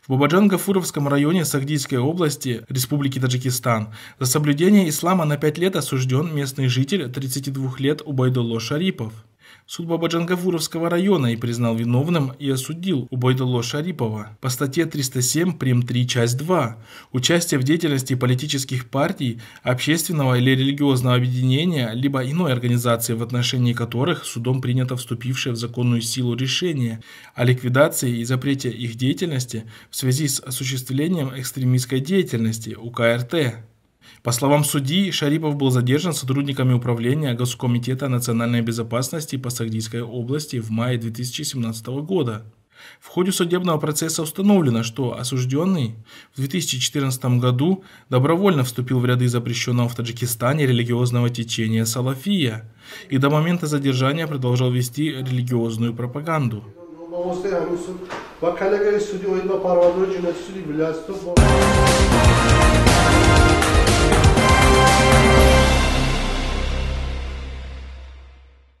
в Бабаджан-Гафуровском районе Сахдийской области Республики Таджикистан за соблюдение ислама на пять лет осужден местный житель 32 лет Убайдулло Шарипов. Суд Бабаджангавуровского района и признал виновным и осудил Убайдулло Шарипова по статье 307 прим. 3 часть 2 «Участие в деятельности политических партий, общественного или религиозного объединения, либо иной организации, в отношении которых судом принято вступившее в законную силу решение о ликвидации и запрете их деятельности в связи с осуществлением экстремистской деятельности УК РТ». По словам судьи, Шарипов был задержан сотрудниками Управления Госкомитета национальной безопасности по Сагдийской области в мае 2017 года. В ходе судебного процесса установлено, что осужденный в 2014 году добровольно вступил в ряды запрещенного в Таджикистане религиозного течения салафия и до момента задержания продолжал вести религиозную пропаганду.